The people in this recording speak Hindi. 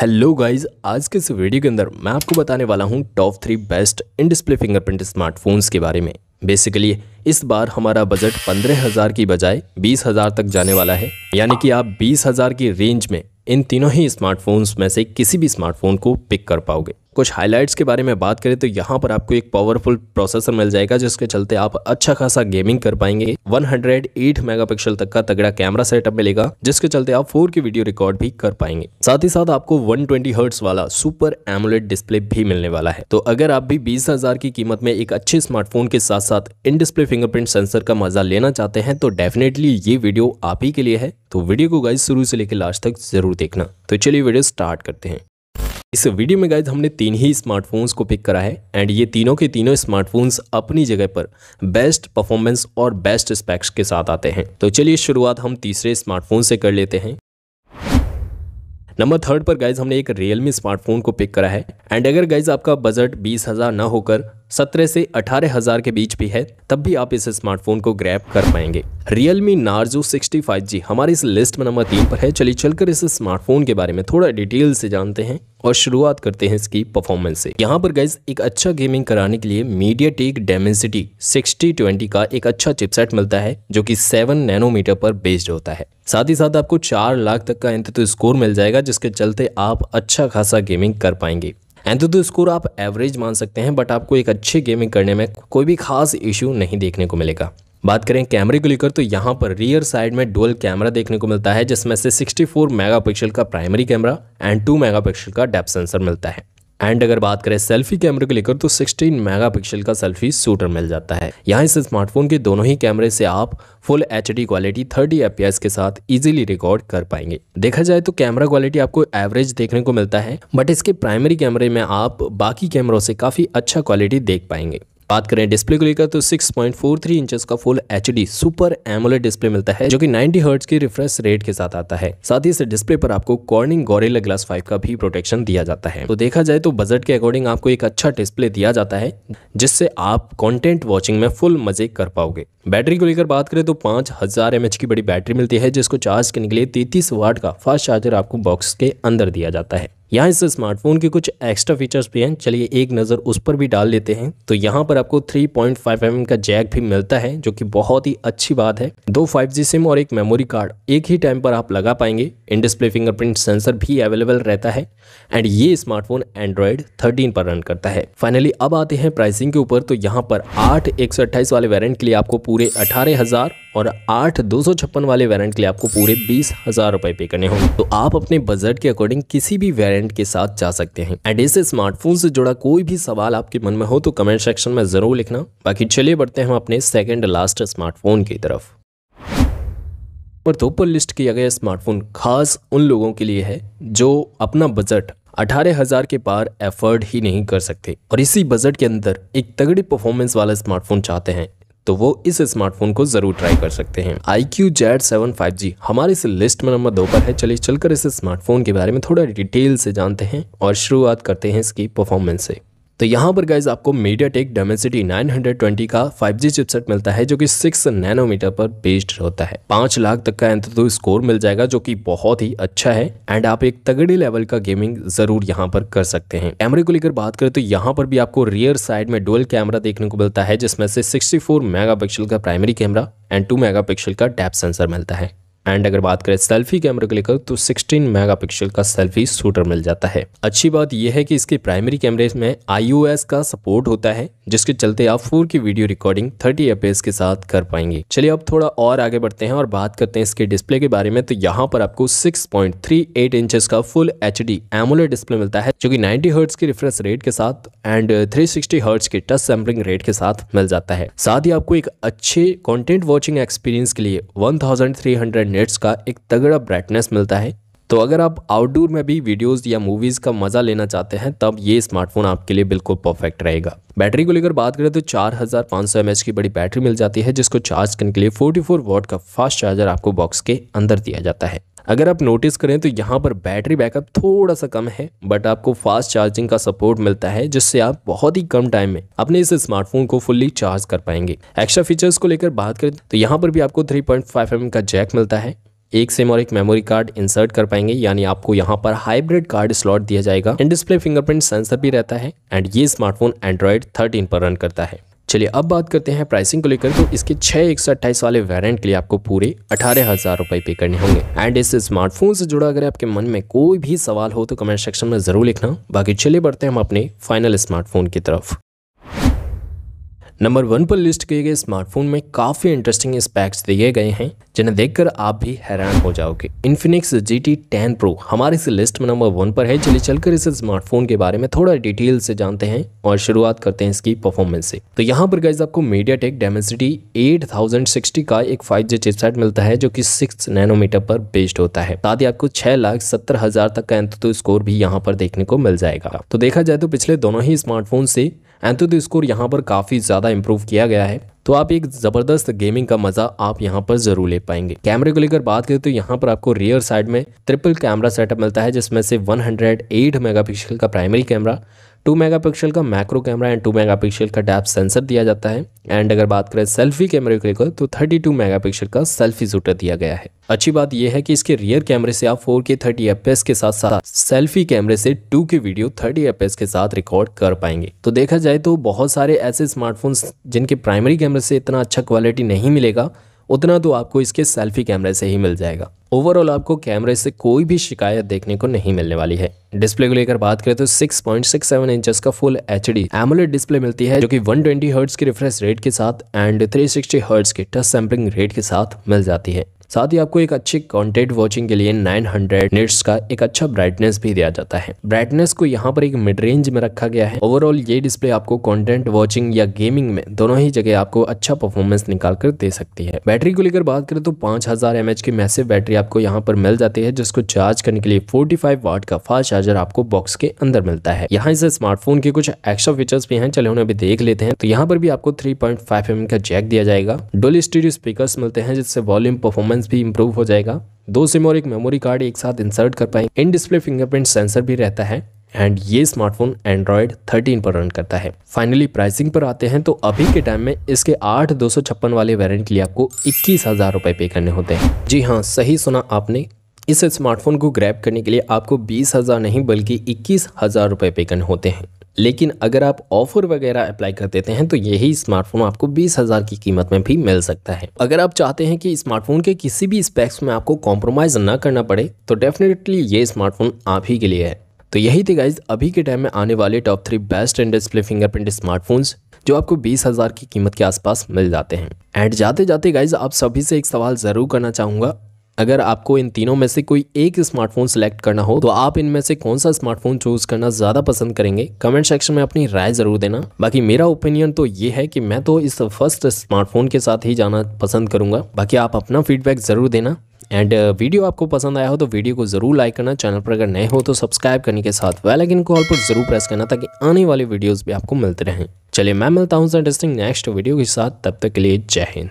हेलो गाइस आज के इस वीडियो के अंदर मैं आपको बताने वाला हूं top three best in display fingerprint smartphones के बारे में बेसिकली इस बार हमारा बजट पंद्रह हज़ार की बजाय बीस हज़ार तक जाने वाला है यानी कि आप बीस हज़ार की रेंज में इन तीनों ही स्मार्टफोन्स में से किसी भी स्मार्टफोन को पिक कर पाओगे कुछ हाइलाइट्स के बारे में बात करें तो यहाँ पर आपको एक पावरफुल प्रोसेसर मिल जाएगा जिसके चलते आप अच्छा खासा गेमिंग कर पाएंगे 108 मेगापिक्सल तक का तगड़ा कैमरा सेटअप मिलेगा जिसके चलते आप 4 की वीडियो रिकॉर्ड भी कर पाएंगे साथ ही साथ आपको 120 हर्ट्स वाला सुपर एमुलेट डिस्प्ले भी मिलने वाला है तो अगर आप भी बीस की कीमत में एक अच्छे स्मार्टफोन के साथ साथ इन डिस्प्ले फिंगरप्रिंट सेंसर का मजा लेना चाहते हैं तो डेफिनेटली ये वीडियो आप ही के लिए है तो वीडियो को गाइज शुरू से लेकर लास्ट तक जरूर देखना तो चलिए वीडियो स्टार्ट करते हैं इस वीडियो में गाइज हमने तीन ही स्मार्टफोन्स को पिक करा है एंड ये तीनों के तीनों स्मार्टफोन्स अपनी जगह पर बेस्ट परफॉर्मेंस और बेस्ट स्पेक्स के साथ आते हैं तो चलिए शुरुआत हम तीसरे स्मार्टफोन से कर लेते हैं नंबर थर्ड पर गाइज हमने एक रियलमी स्मार्टफोन को पिक करा है एंड अगर गाइज आपका बजट बीस हज़ार न होकर सत्रह से अठारह हजार के बीच भी है तब भी आप इस स्मार्टफोन को ग्रैप कर पाएंगे Realme Narzo Narzo five G हमारे इस लिस्ट में नंबर तीन पर है चलिए चलकर इस स्मार्टफोन के बारे में थोड़ा डिटेल से जानते हैं और शुरुआत करते हैं इसकी परफॉर्मेंस से यहाँ पर गैस एक अच्छा गेमिंग कराने के लिए MediaTek Dimensity sixty twenty का एक अच्छा चिपसेट मिलता है जो कि सेवन नैनोमीटर पर बेस्ड होता है साथ ही साथ आपको चार लाख तक का इंतु स्कोर मिल जाएगा जिसके चलते आप अच्छा खासा गेमिंग कर पाएंगे एंड तो स्कोर तो आप एवरेज मान सकते हैं बट आपको एक अच्छी गेमिंग करने में कोई भी खास इशू नहीं देखने को मिलेगा बात करें कैमरे को लेकर तो यहाँ पर रियर साइड में डुअल कैमरा देखने को मिलता है जिसमें से 64 मेगापिक्सल का प्राइमरी कैमरा एंड 2 मेगापिक्सल का डेप सेंसर मिलता है एंड अगर बात करें सेल्फी कैमरे को लेकर तो 16 मेगापिक्सल का सेल्फी शूटर मिल जाता है यहाँ इस स्मार्टफोन के दोनों ही कैमरे से आप फुल एच क्वालिटी 30 एफ के साथ इजीली रिकॉर्ड कर पाएंगे देखा जाए तो कैमरा क्वालिटी आपको एवरेज देखने को मिलता है बट इसके प्राइमरी कैमरे में आप बाकी कैमरों से काफ़ी अच्छा क्वालिटी देख पाएंगे बात करें डिस्प्ले को लेकर तो 6.43 इंचेस का full H super AMOLED display मिलता है जो कि 90 हर्ट्स की रिफ्रेश रेट के साथ आता है साथ ही इस डिस्प्ले पर आपको कॉर्निंग गोरेला ग्लास 5 का भी प्रोटेक्शन दिया जाता है तो देखा जाए तो बजट के अकॉर्डिंग आपको एक अच्छा डिस्प्ले दिया जाता है जिससे आप कॉन्टेंट वॉचिंग में फुल मजे कर पाओगे बैटरी को लेकर बात करें तो पांच हजार की बड़ी बैटरी मिलती है जिसको चार्ज करने के लिए तैतीस वाट का फास्ट चार्जर आपको बॉक्स के अंदर दिया जाता है यहाँ इस स्मार्टफोन के कुछ एक्स्ट्रा फीचर्स भी हैं चलिए एक नज़र उस पर भी डाल लेते हैं तो यहाँ पर आपको 3.5 पॉइंट mm का जैक भी मिलता है जो कि बहुत ही अच्छी बात है दो 5G सिम और एक मेमोरी कार्ड एक ही टाइम पर आप लगा पाएंगे इन डिस्प्ले फिंगरप्रिंट सेंसर भी अवेलेबल रहता है एंड ये स्मार्टफोन एंड्रॉयड थर्टीन पर रन करता है फाइनली अब आते हैं प्राइसिंग के ऊपर तो यहाँ पर आठ एक वाले वेरियंट के लिए आपको पूरे अठारह और आठ दो वाले वेरियंट के लिए आपको पूरे बीस हजार रुपए पे करने होंगे तो आप अपने बजट के अकॉर्डिंग किसी भी वेरियंट के साथ जा सकते हैं एंड इस स्मार्टफोन से जुड़ा कोई भी सवाल आपके मन में हो तो कमेंट सेक्शन में जरूर लिखना बाकी चलिए बढ़ते हैं हम अपने सेकेंड लास्ट स्मार्टफोन की तरफ पर तो पर लिस्ट किया गया स्मार्टफोन खास उन लोगों के लिए है जो अपना बजट अठारह हजार के पार एफर्ड ही नहीं कर सकते और इसी बजट के अंदर एक तगड़ी परफॉर्मेंस वाला स्मार्टफोन चाहते हैं तो वो इस स्मार्टफोन को जरूर ट्राई कर सकते हैं I Q Z seven five G हमारे इस लिस्ट में नंबर दो पर है चलिए चलकर इस स्मार्टफोन के बारे में थोड़ा डिटेल से जानते हैं और शुरुआत करते हैं इसकी परफॉर्मेंस से तो यहाँ पर गाइज आपको मीडिया टेक डेमेंसिटी नाइन का 5G चिपसेट मिलता है जो कि 6 नैनोमीटर पर बेस्ड होता है पांच लाख तक का एंथ स्कोर तो मिल जाएगा जो कि बहुत ही अच्छा है एंड आप एक तगड़े लेवल का गेमिंग जरूर यहाँ पर कर सकते हैं कैमरे को लेकर बात करें तो यहाँ पर भी आपको रियर साइड में डुअल कैमरा देखने को मिलता है जिसमें से 64 मेगापिक्सल का प्राइमरी कैमरा एंड 2 मेगापिक्सल का डेप सेंसर मिलता है एंड अगर बात करें सेल्फी कैमरे को लेकर तो 16 मेगापिक्सल का सेल्फी शूटर मिल जाता है अच्छी बात यह है कि इसके प्राइमरी कैमरे में आई का सपोर्ट होता है जिसके चलते आप फोर की वीडियो रिकॉर्डिंग थर्टी एफ के साथ कर पाएंगे चलिए अब थोड़ा और आगे बढ़ते हैं और बात करते हैं इसके डिस्प्ले के बारे में तो यहाँ पर आपको सिक्स पॉइंट थ्री एट का फुल एच डी डिस्प्ले मिलता है जो की नाइनटी हर्ट्स की रिफ्रेश रेट के साथ एंड सिक्सटी हर्ट्स के टच सैम्पलिंग रेट के साथ मिल जाता है साथ ही आपको एक अच्छे कॉन्टेंट वॉचिंग एक्सपीरियंस के लिए वन मिनट्स का एक तगड़ा ब्राइटनेस मिलता है तो अगर आप आउटडोर में भी वीडियोस या मूवीज़ का मज़ा लेना चाहते हैं तब ये स्मार्टफोन आपके लिए बिल्कुल परफेक्ट रहेगा बैटरी को लेकर बात करें तो 4500 हज़ार की बड़ी बैटरी मिल जाती है जिसको चार्ज करने के लिए 44 वॉट का फास्ट चार्जर आपको बॉक्स के अंदर दिया जाता है अगर आप नोटिस करें तो यहाँ पर बैटरी बैकअप थोड़ा सा कम है बट आपको फास्ट चार्जिंग का सपोर्ट मिलता है जिससे आप बहुत ही कम टाइम में अपने इस स्मार्टफोन को फुल्ली चार्ज कर पाएंगे एक्स्ट्रा फीचर्स को लेकर बात करें तो यहाँ पर भी आपको थ्री पॉइंट का जैक मिलता है एक सिम और एक मेमोरी कार्ड इंसर्ट कर पाएंगे यानी आपको यहाँ पर हाइब्रिड कार्ड स्लॉट दिया जाएगा एंड डिस्प्ले फिंगरप्रिंट सेंसर भी रहता है एंड ये स्मार्टफोन एंड्रॉइड 13 पर रन करता है चलिए अब बात करते हैं प्राइसिंग को लेकर तो इसके छह एक सौ अट्ठाईस वाले वेरिएंट के लिए आपको पूरे अठारह हज़ार रुपए पे करने होंगे एंड इस स्मार्टफोन से जुड़ा अगर आपके मन में कोई भी सवाल हो तो कमेंट सेक्शन में ज़रूर लिखना बाकी चलिए बढ़ते हैं हम अपने फाइनल स्मार्टफोन की तरफ नंबर वन पर लिस्ट किए गए स्मार्टफोन में काफ़ी इंटरेस्टिंग स्पैक्स दिए गए हैं जिन्हें देखकर आप भी हैरान हो जाओगे Infinix G T ten pro हमारे इस लिस्ट में नंबर वन पर है चलिए चलकर इस स्मार्टफोन के बारे में थोड़ा डिटेल से जानते हैं और शुरुआत करते हैं इसकी परफॉर्मेंस से तो यहाँ पर गाइज आपको मीडिया टेक डेमेसिटी एट का एक फाइव जी चिपसेट मिलता है जो की सिक्स नैनोमीटर पर बेस्ड होता है साथ ही आपको छह लाख सत्तर हजार तक का स्कोर भी यहाँ पर देखने को मिल जाएगा तो देखा जाए तो पिछले दोनों ही स्मार्टफोन से एंथुद तो तो स्कोर यहाँ पर काफ़ी ज़्यादा इम्प्रूव किया गया है तो आप एक ज़बरदस्त गेमिंग का मज़ा आप यहाँ पर ज़रूर ले पाएंगे कैमरे को लेकर बात करें तो यहाँ पर आपको रियर साइड में ट्रिपल कैमरा सेटअप मिलता है जिसमें से 108 मेगापिक्सल का प्राइमरी कैमरा टू मेगापिक्सल का macro camera and two megapixel का डैप सेंसर दिया जाता है एंड अगर बात करें सेल्फी कैमरे को लेकर तो थर्टी टू मेगापिक्सल का सेल्फी शूटर दिया गया है अच्छी बात यह है कि इसके रियर कैमरे से आप फोर के थर्टी एफ के साथ साथ सेल्फी कैमरे से टू की वीडियो थर्टी एफ के साथ रिकॉर्ड कर पाएंगे तो देखा जाए तो बहुत सारे ऐसे स्मार्टफोन्स जिनके प्राइमरी कैमरे से इतना अच्छा क्वालिटी नहीं मिलेगा उतना तो आपको इसके सेल्फी कैमरे से ही मिल जाएगा ओवरऑल आपको कैमरे से कोई भी शिकायत देखने को नहीं मिलने वाली है डिस्प्ले को लेकर बात करें तो 6.67 इंचेस का फुल एच डी डिस्प्ले मिलती है जो कि 120 ट्वेंटी हर्ट्स की रिफ्रेश रेट के साथ एंड 360 हर्ट्स के टच सैम्पलिंग रेट के साथ मिल जाती है साथ ही आपको एक अच्छे कॉन्टेंट वॉचिंग के लिए 900 हंड्रेड का एक अच्छा ब्राइटनेस भी दिया जाता है ब्राइटनेस को यहाँ पर एक मिड रेंज में रखा गया है ओवरऑल ये डिस्प्ले आपको कॉन्टेंट वॉचिंग या गेमिंग में दोनों ही जगह आपको अच्छा परफॉर्मेंस निकाल कर दे सकती है बैटरी को लेकर बात करें तो पांच हजार की मैसेव बैटरी आपको यहाँ पर मिल जाती है जिसको चार्ज करने के लिए फोर्टी वाट का फास्ट चार्जर आपको बॉक्स के अंदर मिलता है यहाँ इसे स्मार्टफोन के कुछ एक्स्ट्रा फीचर्स भी हैं चले उन्हें अभी देख लेते हैं तो यहाँ पर भी आपको थ्री पॉइंट mm का जैक दिया जाएगा डोली स्टूडियो स्पीकर मिलते हैं जिससे वॉल्यूम परफॉर्मेंस परफॉर्मेंस भी इंप्रूव हो जाएगा दो सिम और एक मेमोरी कार्ड एक साथ इंसर्ट कर पाएंगे इन डिस्प्ले फिंगरप्रिंट सेंसर भी रहता है एंड ये स्मार्टफोन एंड्रॉयड 13 पर रन करता है फाइनली प्राइसिंग पर आते हैं तो अभी के टाइम में इसके आठ दो वाले वेरियंट के लिए आपको इक्कीस हज़ार रुपये पे करने होते हैं जी हाँ सही सुना आपने इस स्मार्टफोन को ग्रैब करने के लिए आपको बीस हज़ार नहीं बल्कि इक्कीस हज़ार रुपए पे करने होते हैं लेकिन अगर आप ऑफ़र वगैरह अप्लाई कर देते हैं तो यही स्मार्टफोन आपको बीस हज़ार की कीमत में भी मिल सकता है अगर आप चाहते हैं कि स्मार्टफोन के किसी भी स्पेक्स में आपको कॉम्प्रोमाइज़ ना करना पड़े तो डेफिनेटली ये स्मार्टफोन आप ही के लिए है तो यही थी गाइज अभी के टाइम में आने वाले top three best and display fingerprint smartphones जो आपको बीस हज़ार की कीमत के आसपास मिल जाते हैं एंड जाते जाते गाइज आप सभी से एक सवाल ज़रूर करना चाहूंगा अगर आपको इन तीनों में से कोई एक स्मार्टफोन सेलेक्ट करना हो तो आप इनमें से कौन सा स्मार्टफोन चूज करना ज्यादा पसंद करेंगे कमेंट सेक्शन में अपनी राय जरूर देना बाकी मेरा ओपिनियन तो ये है कि मैं तो इस फर्स्ट स्मार्टफोन के साथ ही जाना पसंद करूंगा बाकी आप अपना फीडबैक जरूर देना एंड वीडियो uh, आपको पसंद आया हो तो वीडियो को जरूर लाइक करना चैनल पर अगर नए हो तो सब्सक्राइब करने के साथ वेल आइकन कॉल पर जरूर प्रेस करना ताकि आने वाले वीडियोज भी आपको मिलते रहें चलिए मैं मिलता हूँ नेक्स्ट वीडियो के साथ तब तक के लिए जय हिंद